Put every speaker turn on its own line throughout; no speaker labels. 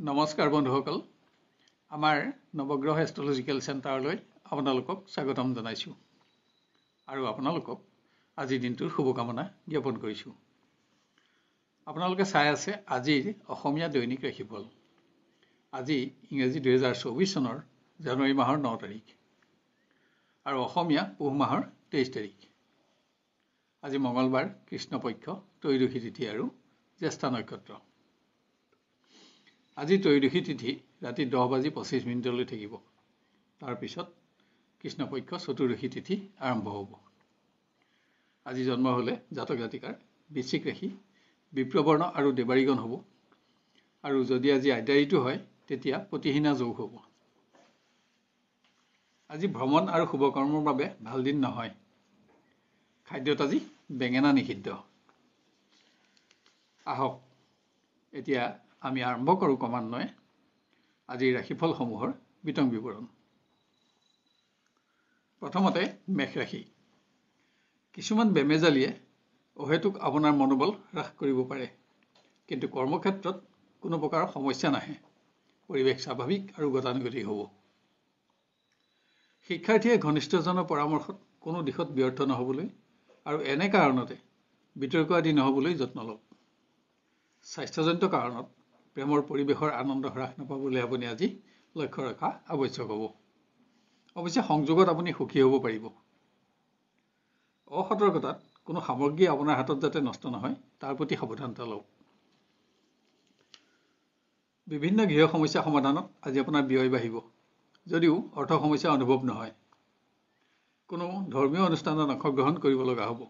নমস্কাৰ বন্ধুসকল আমাৰ নৱগ্ৰহ এষ্ট্ৰলজিকেল চেণ্টাৰলৈ আপোনালোকক স্বাগতম জনাইছোঁ আৰু আপোনালোকক আজিৰ দিনটোৰ শুভকামনা জ্ঞাপন কৰিছোঁ আপোনালোকে চাই আছে আজিৰ অসমীয়া দৈনিক ৰাশিফল আজি ইংৰাজী দুহেজাৰ চৌবিছ চনৰ জানুৱাৰী মাহৰ ন তাৰিখ আৰু অসমীয়া পুহ মাহৰ তেইছ তাৰিখ আজি মঙলবাৰ কৃষ্ণপক্ষ ত্ৰয়োদশী তিথি আৰু জ্যেষ্ঠা নক্ষত্ৰ আজি ত্ৰয়োদশী তিথি ৰাতি দহ বাজি পঁচিছ মিনিটলৈ থাকিব তাৰপিছত কৃষ্ণপক্ষ চতুৰ্দশী তিথি আৰম্ভ হ'ব আজি জন্ম হ'লে জাতক জাতিকাৰ বিশ্বিক ৰাশি বিপ্ৰবৰ্ণ আৰু দেবাৰীগণ হ'ব আৰু যদি আজি আইতাৰীটো হয় তেতিয়া প্ৰতিহীনা যোগ হ'ব আজি ভ্ৰমণ আৰু শুভকৰ্মৰ বাবে ভাল দিন নহয় খাদ্যত আজি বেঙেনা নিষিদ্ধ আহক এতিয়া আমি আৰম্ভ কৰোঁ ক্ৰমান্বয়ে আজিৰ ৰাশিফলসমূহৰ বিতং বিৱৰণ প্ৰথমতে মেষ ৰাশি কিছুমান বেমেজালিয়ে অহেতুক আপোনাৰ মনোবল হ্ৰাস কৰিব পাৰে কিন্তু কৰ্মক্ষেত্ৰত কোনো প্ৰকাৰৰ সমস্যা নাহে পৰিৱেশ স্বাভাৱিক আৰু গতানুগতিক হ'ব শিক্ষাৰ্থীয়ে ঘনিষ্ঠজনৰ পৰামৰ্শত কোনো দিশত ব্যৰ্থ নহ'বলৈ আৰু এনে কাৰণতে বিতৰ্ক আদি নহ'বলৈ যত্ন লওক স্বাস্থ্যজনিত কাৰণত প্ৰেমৰ পৰিৱেশৰ আনন্দ হ্ৰাস নাপাবলৈ আপুনি আজি লক্ষ্য ৰখা আৱশ্যক হ'ব অৱশ্যে সংযোগত আপুনি সুখী হ'ব পাৰিব অসতৰ্কতাত কোনো সামগ্ৰী আপোনাৰ হাতত যাতে নষ্ট নহয় তাৰ প্ৰতি সাৱধানতা লওক বিভিন্ন গৃহ সমস্যা সমাধানত আজি আপোনাৰ ব্যয় বাঢ়িব যদিও অৰ্থ সমস্যা অনুভৱ নহয় কোনো ধৰ্মীয় অনুষ্ঠানত অংশগ্ৰহণ কৰিব লগা হ'ব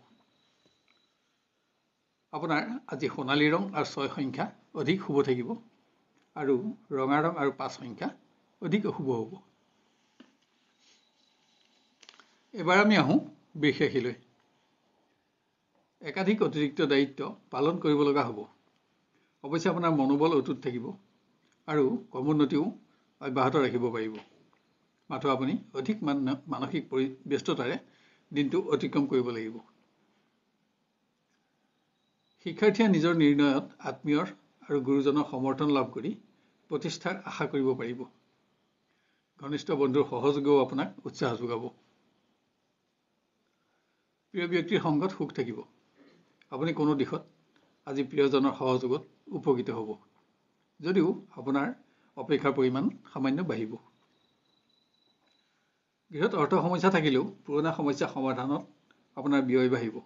আপোনাৰ আজি সোণালী ৰং আৰু ছয় সংখ্যা অধিক শুভ থাকিব আৰু ৰঙা ৰং আৰু পাঁচ সংখ্যা অধিক অশুভ হ'ব এবাৰ আমি আহোঁ বৃষৰাশীলৈ একাধিক অতিৰিক্ত দায়িত্ব পালন কৰিব লগা হ'ব অৱশ্যে আপোনাৰ মনোবল অটুট থাকিব আৰু কৰ্মোন্নতিও অব্যাহত ৰাখিব পাৰিব মাথো আপুনি অধিক মান মানসিক পৰি ব্যস্ততাৰে দিনটো অতিক্ৰম কৰিব লাগিব শিক্ষাৰ্থীয়ে নিজৰ নিৰ্ণয়ত আত্মীয়ৰ আৰু গুৰুজনৰ সমৰ্থন লাভ কৰি প্ৰতিষ্ঠাৰ আশা কৰিব পাৰিব ঘনিষ্ঠ বন্ধুৰ সহযোগেও আপোনাক উৎসাহ যোগাব প্ৰিয় ব্যক্তিৰ সংগত সুখ থাকিব আপুনি কোনো দিশত আজি প্ৰিয়জনৰ সহযোগত উপকৃত হ'ব যদিও আপোনাৰ অপেক্ষাৰ পৰিমাণ সামান্য বাঢ়িব গৃহত অৰ্থ সমস্যা থাকিলেও পুৰণা সমস্যা সমাধানত আপোনাৰ ব্যয় বাঢ়িব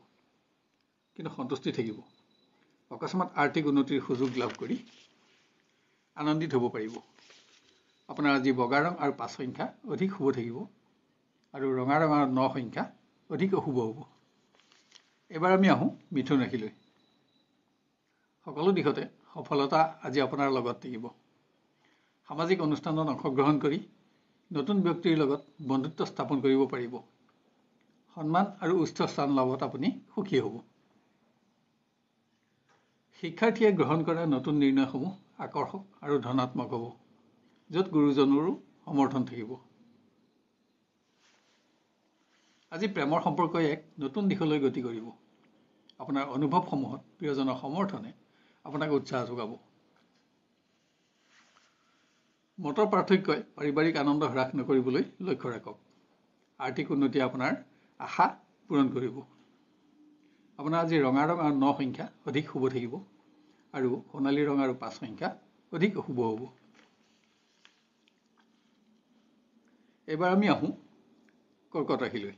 কিন্তু সন্তুষ্টি থাকিব অকস্মাত আৰ্থিক উন্নতিৰ সুযোগ লাভ কৰি আনন্দিত হ'ব পাৰিব আপোনাৰ আজি বগা ৰং আৰু পাঁচ সংখ্যা অধিক শুভ থাকিব আৰু ৰঙা ৰং ন সংখ্যা অধিক অশুভ হ'ব এবাৰ আমি আহোঁ মিথুন ৰাশিলৈ সকলো দিশতে সফলতা আজি আপোনাৰ লগত থাকিব সামাজিক অনুষ্ঠানত অংশগ্ৰহণ কৰি নতুন ব্যক্তিৰ লগত বন্ধুত্ব স্থাপন কৰিব পাৰিব সন্মান আৰু উচ্চ স্থান লাভত আপুনি সুখী হ'ব শিক্ষাৰ্থীয়ে গ্ৰহণ কৰা নতুন নিৰ্ণয়সমূহ আকৰ্ষক আৰু ধনাত্মক হ'ব য'ত গুৰুজনৰো সমৰ্থন থাকিব আজি প্ৰেমৰ সম্পৰ্কই এক নতুন দিশলৈ গতি কৰিব আপোনাৰ অনুভৱসমূহত প্ৰিয়জনৰ সমৰ্থনে আপোনাক উৎসাহ যোগাব মতৰ পাৰ্থক্যই পাৰিবাৰিক আনন্দ হ্ৰাস নকৰিবলৈ লক্ষ্য ৰাখক আৰ্থিক উন্নতিয়ে আপোনাৰ আশা পূৰণ কৰিব আপোনাৰ আজি ৰঙা ৰং আৰু ন সংখ্যা অধিক শুভ থাকিব আৰু সোণালী ৰং আৰু পাঁচ সংখ্যা অধিক অশুভ হ'ব এইবাৰ আমি আহোঁ কৰ্কট ৰাশিলৈ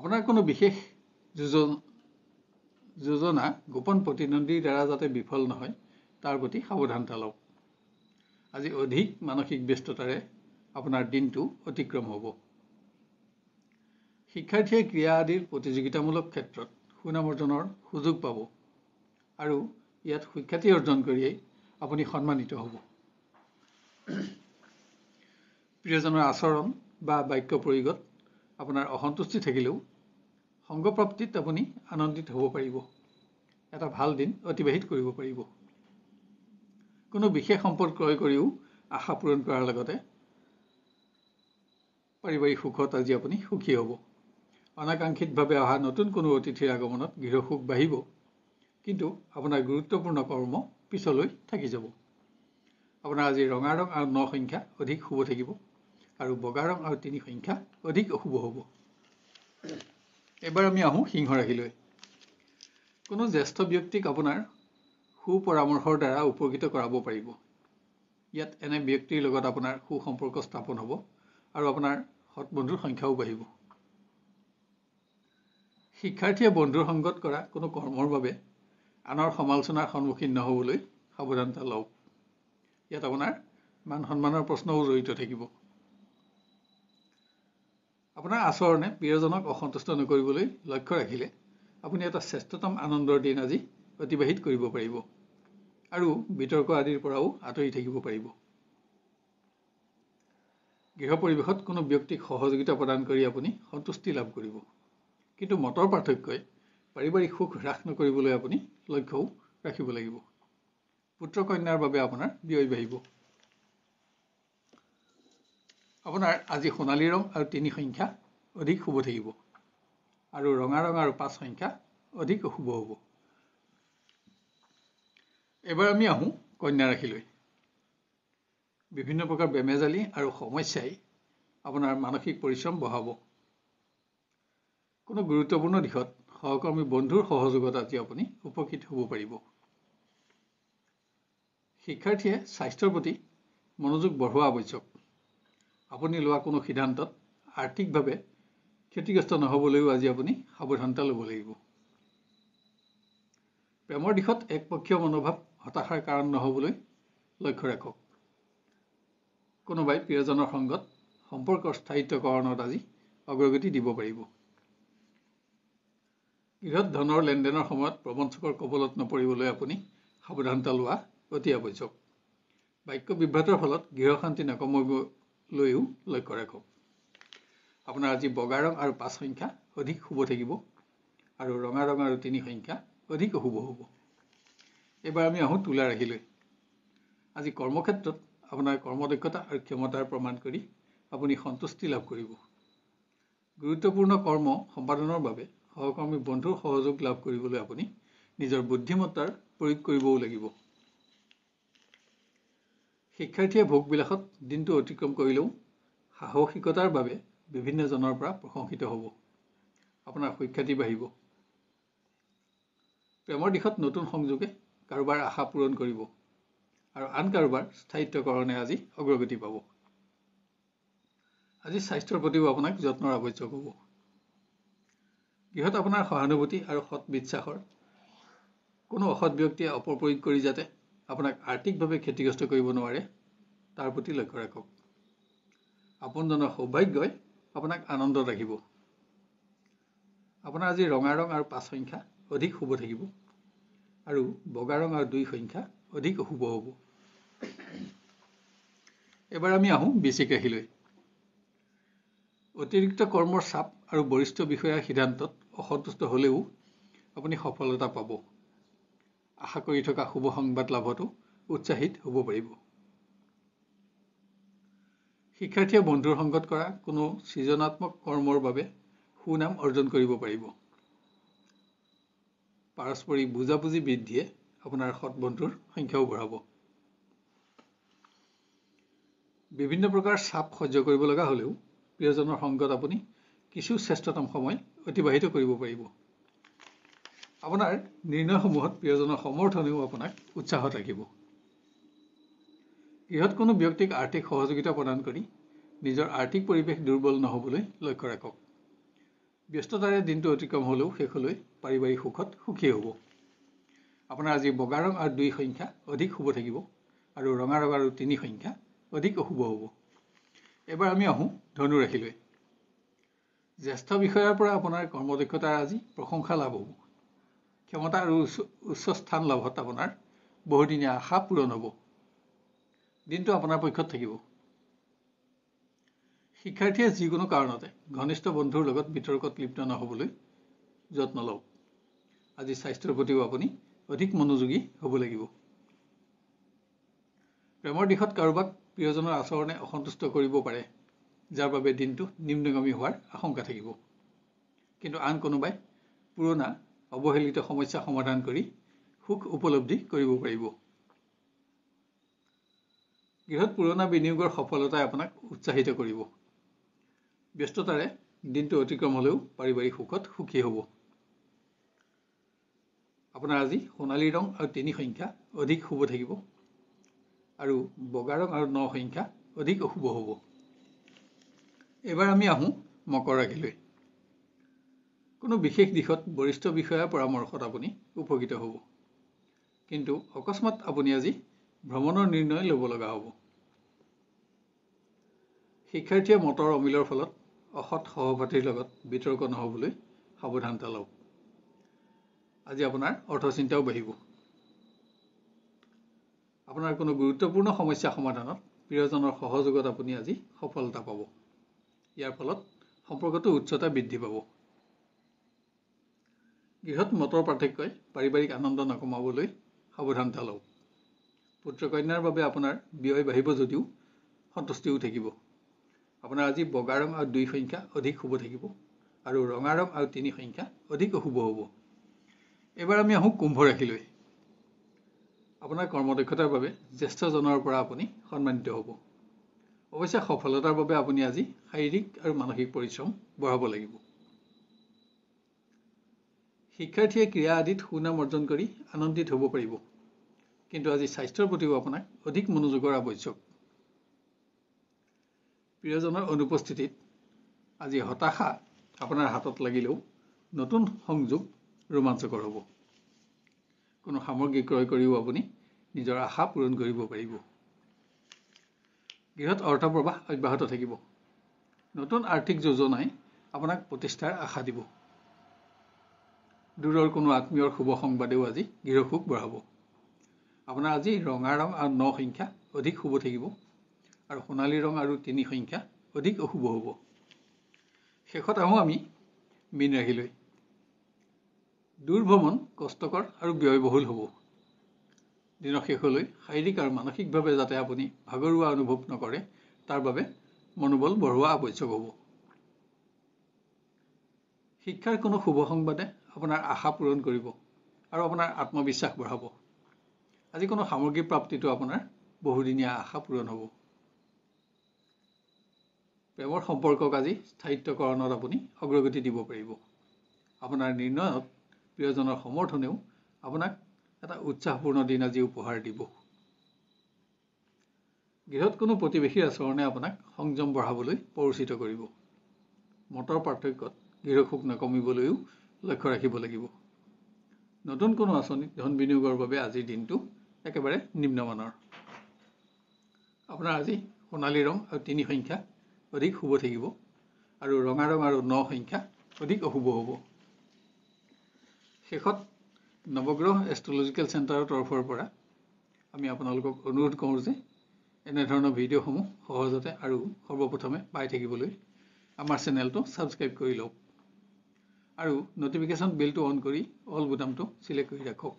আপোনাৰ কোনো বিশেষ যোজনা গোপন প্ৰতিদ্বন্দ্বীৰ দ্বাৰা যাতে বিফল নহয় তাৰ প্ৰতি সাৱধানতা লওক আজি অধিক মানসিক ব্যস্ততাৰে আপোনাৰ দিনটো অতিক্ৰম হ'ব শিক্ষাৰ্থীয়ে ক্ৰীড়া আদিৰ প্ৰতিযোগিতামূলক ক্ষেত্ৰত সুনাম অৰ্জনৰ সুযোগ পাব আৰু ইয়াত সুখ্যাতি অৰ্জন কৰিয়েই আপুনি সন্মানিত হ'ব প্ৰিয়জনৰ আচৰণ বা বাক্য প্ৰয়োগত আপোনাৰ অসন্তুষ্টি থাকিলেও সংগপ্ৰাপ্তিত আপুনি আনন্দিত হ'ব পাৰিব এটা ভাল দিন অতিবাহিত কৰিব পাৰিব কোনো বিশেষ সম্পদ ক্ৰয় কৰিও আশা পূৰণ কৰাৰ লগতে পাৰিবাৰিক সুখত আজি আপুনি সুখী হ'ব অনাকাংক্ষিতভাৱে অহা নতুন কোনো অতিথিৰ আগমনত গৃহসুখ বাঢ়িব কিন্তু আপোনাৰ গুৰুত্বপূৰ্ণ কৰ্ম পিছলৈ থাকি যাব আপোনাৰ আজি ৰঙা ৰং আৰু ন সংখ্যা অধিক শুভ থাকিব আৰু বগা ৰং আৰু তিনি সংখ্যা অধিক অশুভ হ'ব এবাৰ আমি আহোঁ সিংহ ৰাশিলৈ কোনো জ্যেষ্ঠ ব্যক্তিক আপোনাৰ সু পৰামৰ্শৰ দ্বাৰা উপকৃত কৰাব পাৰিব ইয়াত এনে ব্যক্তিৰ লগত আপোনাৰ সু সম্পৰ্ক স্থাপন হ'ব আৰু আপোনাৰ সৎ বন্ধুৰ সংখ্যাও বাঢ়িব শিক্ষাৰ্থীয়ে বন্ধুৰ সংগত কৰা কোনো কৰ্মৰ বাবে আনৰ সমালোচনাৰ সন্মুখীন নহ'বলৈ সাৱধানতা লওক ইয়াত আপোনাৰ মান সন্মানৰ প্ৰশ্নও জড়িত থাকিব আপোনাৰ আচৰণে প্ৰিয়জনক অসন্তুষ্ট নকৰিবলৈ লক্ষ্য ৰাখিলে আপুনি এটা শ্ৰেষ্ঠতম আনন্দৰ দিন আজি অতিবাহিত কৰিব পাৰিব আৰু বিতৰ্ক আদিৰ পৰাও আঁতৰি থাকিব পাৰিব গৃহ পৰিৱেশত কোনো ব্যক্তিক সহযোগিতা প্ৰদান কৰি আপুনি সন্তুষ্টি লাভ কৰিব কিন্তু মতৰ পাৰ্থক্যই পাৰিবাৰিক সুখ হ্ৰাস নকৰিবলৈ আপুনি লক্ষ্যও ৰাখিব লাগিব পুত্ৰ কন্যাৰ বাবে আপোনাৰ ব্যয় বাঢ়িব আপোনাৰ আজি সোণালী ৰং আৰু তিনি সংখ্যা অধিক শুভ থাকিব আৰু ৰঙা ৰং আৰু পাঁচ সংখ্যা অধিক অশুভ হ'ব এবাৰ আমি আহোঁ কন্যা ৰাশিলৈ বিভিন্ন প্ৰকাৰ বেমেজালি আৰু সমস্যাই আপোনাৰ মানসিক পৰিশ্ৰম বঢ়াব কোনো গুৰুত্বপূৰ্ণ দিশত সহকৰ্মী বন্ধুৰ সহযোগত আজি আপুনি উপকৃত হ'ব পাৰিব শিক্ষাৰ্থীয়ে স্বাস্থ্যৰ প্ৰতি মনোযোগ বঢ়োৱা আৱশ্যক আপুনি লোৱা কোনো সিদ্ধান্তত আৰ্থিকভাৱে ক্ষতিগ্ৰস্ত নহ'বলৈও আজি আপুনি সাৱধানতা ল'ব লাগিব প্ৰেমৰ দিশত একপক্ষীয় মনোভাৱ হতাশাৰ কাৰণ নহ'বলৈ লক্ষ্য ৰাখক কোনোবাই প্ৰিয়জনৰ সংগত সম্পৰ্কৰ স্থায়িত্বকৰণত আজি অগ্ৰগতি দিব পাৰিব গৃহ ধনৰ লেনদেনৰ সময়ত প্ৰবঞ্চকৰ কবলত নপৰিবলৈ আপুনি সাৱধানতা লোৱা অতি আৱশ্যক বাক্য বিভ্ৰাতৰ ফলত গৃহশান্তি নকমিবলৈও লক্ষ্য ৰাখক আপোনাৰ আজি বগা ৰং আৰু পাঁচ সংখ্যা অধিক শুভ থাকিব আৰু ৰঙা ৰং আৰু তিনি সংখ্যা অধিক অশুভ হ'ব এইবাৰ আমি আহোঁ তোলা ৰাখিলৈ আজি কৰ্মক্ষেত্ৰত আপোনাৰ কৰ্মদক্ষতা আৰু ক্ষমতাৰ প্ৰমাণ কৰি আপুনি সন্তুষ্টি লাভ কৰিব গুৰুত্বপূৰ্ণ কৰ্ম সম্পাদনৰ বাবে সহকৰ্মী বন্ধুৰ সহযোগ লাভ কৰিবলৈ আপুনি নিজৰ বুদ্ধিমত্তাৰ প্ৰয়োগ কৰিবও লাগিব শিক্ষাৰ্থীয়ে ভোগবিলাসত দিনটো অতিক্ৰম কৰিলেও সাহসিকতাৰ বাবে বিভিন্নজনৰ পৰা প্ৰশংসিত হ'ব আপোনাৰ সুখ্যাতি বাঢ়িব প্ৰেমৰ দিশত নতুন সংযোগে কাৰোবাৰ আশা পূৰণ কৰিব আৰু আন কাৰোবাৰ স্থায়িত্বকৰণে আজি অগ্ৰগতি পাব আজি স্বাস্থ্যৰ প্ৰতিও আপোনাক যত্নৰ আৱশ্যক হ'ব কিহত আপোনাৰ সহানুভূতি আৰু সৎ বিশ্বাসৰ কোনো অসৎ ব্যক্তিয়ে অপপ্ৰয়োগ কৰি যাতে আপোনাক আৰ্থিকভাৱে ক্ষতিগ্ৰস্ত কৰিব নোৱাৰে তাৰ প্ৰতি লক্ষ্য ৰাখক আপোনজনৰ সৌভাগ্যই আপোনাক আনন্দ ৰাখিব আপোনাৰ আজি ৰঙা ৰং আৰু পাঁচ সংখ্যা অধিক শুভ থাকিব আৰু বগা ৰং আৰু দুই সংখ্যা অধিক অশুভ হ'ব এবাৰ আমি আহোঁ বেছিক ৰাশিলৈ অতিৰিক্ত কৰ্মৰ চাপ আৰু বৰিষ্ঠ বিষয়াৰ সিদ্ধান্তত অসন্তুষ্ট হ'লেও আপুনি সফলতা পাব আশা কৰি থকা শুভ সংবাদ লাভতো উৎসাহিত হ'ব পাৰিব শিক্ষাৰ্থীয়ে বন্ধুৰ সংগত কৰা কোনো সৃজনাত্মক কৰ্মৰ বাবে সুনাম অৰ্জন কৰিব পাৰিব পাৰস্পৰিক বুজাবুজি বৃদ্ধিয়ে আপোনাৰ সৎবন্ধুৰ সংখ্যাও বঢ়াব বিভিন্ন প্ৰকাৰ চাপ সহ্য কৰিব লগা হ'লেও প্ৰিয়জনৰ সংগত আপুনি কিছু শ্ৰেষ্ঠতম সময় অতিবাহিত কৰিব পাৰিব আপোনাৰ নিৰ্ণয়সমূহত প্ৰিয়জনৰ সমৰ্থনেও আপোনাক উৎসাহ থাকিব ইহঁত কোনো ব্যক্তিক আৰ্থিক সহযোগিতা প্ৰদান কৰি নিজৰ আৰ্থিক পৰিৱেশ দুৰ্বল নহ'বলৈ লক্ষ্য ৰাখক ব্যস্ততাৰে দিনটো অতিক্ৰম হ'লেও শেষলৈ পাৰিবাৰিক সুখত সুখী হ'ব আপোনাৰ আজি বগা ৰং আৰু দুই সংখ্যা অধিক শুভ থাকিব আৰু ৰঙা ৰং আৰু তিনি সংখ্যা অধিক অশুভ হ'ব এইবাৰ আমি আহোঁ ধনুৰাশিলৈ জ্যেষ্ঠ বিষয়াৰ পৰা আপোনাৰ কৰ্মদক্ষতাৰ আজি প্ৰশংসা লাভ হ'ব ক্ষমতা আৰু উচ্চ উচ্চ স্থান লাভত আপোনাৰ বহুদিনীয়া আশা পূৰণ হ'ব দিনটো আপোনাৰ পক্ষত থাকিব শিক্ষাৰ্থীয়ে যিকোনো কাৰণতে ঘনিষ্ঠ বন্ধুৰ লগত বিতৰ্কত লিপ্ত নহ'বলৈ যত্ন লওক আজি স্বাস্থ্যৰ প্ৰতিও আপুনি অধিক মনোযোগী হ'ব লাগিব প্ৰেমৰ দিশত কাৰোবাক প্ৰিয়জনৰ আচৰণে অসন্তুষ্ট কৰিব পাৰে যাৰ বাবে দিনটো নিম্নগামী হোৱাৰ আশংকা থাকিব কিন্তু আন কোনোবাই পুৰণা অৱহেলিত সমস্যা সমাধান কৰি সুখ উপলব্ধি কৰিব পাৰিব গৃহত পুৰণা বিনিয়োগৰ সফলতাই আপোনাক উৎসাহিত কৰিব ব্যস্ততাৰে দিনটো অতিক্ৰম হ'লেও পাৰিবাৰিক সুখত সুখী হ'ব আপোনাৰ আজি সোণালী ৰং আৰু তিনি সংখ্যা অধিক শুভ থাকিব আৰু বগা ৰং আৰু ন সংখ্যা অধিক অশুভ হ'ব এবাৰ আমি আহোঁ মকৰ ৰাশিলৈ কোনো বিশেষ দিশত বৰিষ্ঠ বিষয়াৰ পৰামৰ্শত আপুনি উপকৃত হ'ব কিন্তু অকস্মাত আপুনি আজি ভ্ৰমণৰ নিৰ্ণয় ল'ব লগা হ'ব শিক্ষাৰ্থীয়ে মতৰ অমিলৰ ফলত অসৎ সহপাঠীৰ লগত বিতৰ্ক নহ'বলৈ সাৱধানতা লওক আজি আপোনাৰ অৰ্থচিন্তাও বাঢ়িব আপোনাৰ কোনো গুৰুত্বপূৰ্ণ সমস্যা সমাধানত প্ৰিয়জনৰ সহযোগত আপুনি আজি সফলতা পাব ইয়াৰ ফলত সম্পৰ্কটো উচ্চতা বৃদ্ধি পাব গৃহত মতৰ পাৰ্থক্যই পাৰিবাৰিক আনন্দ নকমাবলৈ সাৱধানতা লওক পুত্ৰ কন্যাৰ বাবে আপোনাৰ ব্যয় বাঢ়িব যদিও সন্তুষ্টিও থাকিব আপোনাৰ আজি বগা ৰং আৰু দুই সংখ্যা অধিক শুভ থাকিব আৰু ৰঙা ৰং আৰু তিনি সংখ্যা অধিক অশুভ হ'ব এইবাৰ আমি আহোঁ কুম্ভ ৰাশিলৈ আপোনাৰ কৰ্মদক্ষতাৰ বাবে জ্যেষ্ঠজনৰ পৰা আপুনি সন্মানিত হ'ব অৱশ্যে সফলতাৰ বাবে আপুনি আজি শাৰীৰিক আৰু মানসিক পৰিশ্ৰম বঢ়াব লাগিব শিক্ষাৰ্থীয়ে ক্ৰীড়া আদিত সুনাম অৰ্জন কৰি আনন্দিত হ'ব পাৰিব কিন্তু আজি স্বাস্থ্যৰ প্ৰতিও আপোনাক অধিক মনোযোগৰ আৱশ্যক প্ৰিয়জনৰ অনুপস্থিতিত আজি হতাশা আপোনাৰ হাতত লাগিলেও নতুন সংযোগ ৰোমাঞ্চকৰ হ'ব কোনো সামগ্ৰী ক্ৰয় কৰিও আপুনি নিজৰ আশা পূৰণ কৰিব পাৰিব গৃহৎ অৰ্থপ্ৰবাহ অব্যাহত থাকিব নতুন আৰ্থিক যোজনাই আপোনাক প্ৰতিষ্ঠাৰ আশা দিব দূৰৰ কোনো আত্মীয়ৰ শুভ সংবাদেও আজি গৃহসুখ বঢ়াব আপোনাৰ আজি ৰঙা ৰং আৰু ন সংখ্যা অধিক শুভ থাকিব আৰু সোণালী ৰং আৰু তিনি সংখ্যা অধিক অশুভ হ'ব শেষত আহোঁ আমি মীন ৰাশিলৈ দূৰ ভ্ৰমণ কষ্টকৰ আৰু ব্যয়বহুল হ'ব দিনৰ শেষলৈ শাৰীৰিক আৰু মানসিকভাৱে যাতে আপুনি ভাগৰুৱা অনুভৱ নকৰে তাৰ বাবে মনোবল বঢ়োৱা আৱশ্যক হ'ব শিক্ষাৰ কোনো শুভ সংবাদে আপোনাৰ আশা পূৰণ কৰিব আৰু আপোনাৰ আত্মবিশ্বাস বঢ়াব আজি কোনো সামগ্ৰী প্ৰাপ্তিটো আপোনাৰ বহুদিনীয়া আশা পূৰণ হ'ব প্ৰেমৰ সম্পৰ্কক আজি স্থায়িত্বকৰণত আপুনি অগ্ৰগতি দিব পাৰিব আপোনাৰ নিৰ্ণয়ত প্ৰিয়জনৰ সমৰ্থনেও আপোনাক এটা উৎসাহপূৰ্ণ দিন আজি উপহাৰ দিব গৃহত কোনো প্ৰতিবেশীৰ আচৰণে আপোনাক সংযম বঢ়াবলৈ পৰিচিত কৰিব মতৰ পাৰ্থক্যত গৃহসুখ নকমিবলৈও লক্ষ্য ৰাখিব লাগিব নতুন কোনো আঁচনিত ধন বিনিয়োগৰ বাবে আজিৰ দিনটো একেবাৰে নিম্নমানৰ আপোনাৰ আজি সোণালী ৰং আৰু তিনি সংখ্যা অধিক শুভ থাকিব আৰু ৰঙা ৰং আৰু ন সংখ্যা অধিক অশুভ হ'ব শেষত নৱগ্ৰহ এষ্ট্ৰলজিকেল চেণ্টাৰৰ তৰফৰ পৰা আমি আপোনালোকক অনুৰোধ কৰোঁ যে এনেধৰণৰ ভিডিঅ'সমূহ সহজতে আৰু সৰ্বপ্ৰথমে পাই থাকিবলৈ আমাৰ চেনেলটো ছাবস্ক্ৰাইব কৰি লওক আৰু নটিফিকেশ্যন বিলটো অন কৰি অল বুটামটো চিলেক্ট কৰি ৰাখক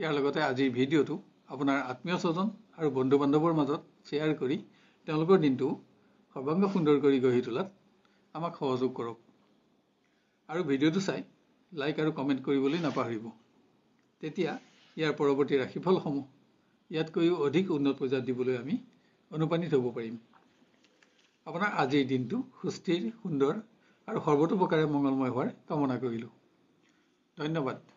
ইয়াৰ লগতে আজিৰ ভিডিঅ'টো আপোনাৰ আত্মীয় স্বজন আৰু বন্ধু বান্ধৱৰ মাজত শ্বেয়াৰ কৰি তেওঁলোকৰ দিনটো সৰ্বাংগ সুন্দৰ কৰি গঢ়ি তোলাত আমাক সহযোগ কৰক আৰু ভিডিঅ'টো চাই লাইক আৰু কমেণ্ট কৰিবলৈ নাপাহৰিব তেতিয়া ইয়াৰ পৰৱৰ্তী ৰাশিফলসমূহ ইয়াতকৈও অধিক উন্নত পৰ্যায়ত দিবলৈ আমি অনুপ্ৰাণিত হ'ব পাৰিম আপোনাৰ আজিৰ দিনটো সুস্থিৰ সুন্দৰ আৰু সৰ্বতোপ্ৰকাৰে মংগলময় হোৱাৰ কামনা কৰিলোঁ ধন্যবাদ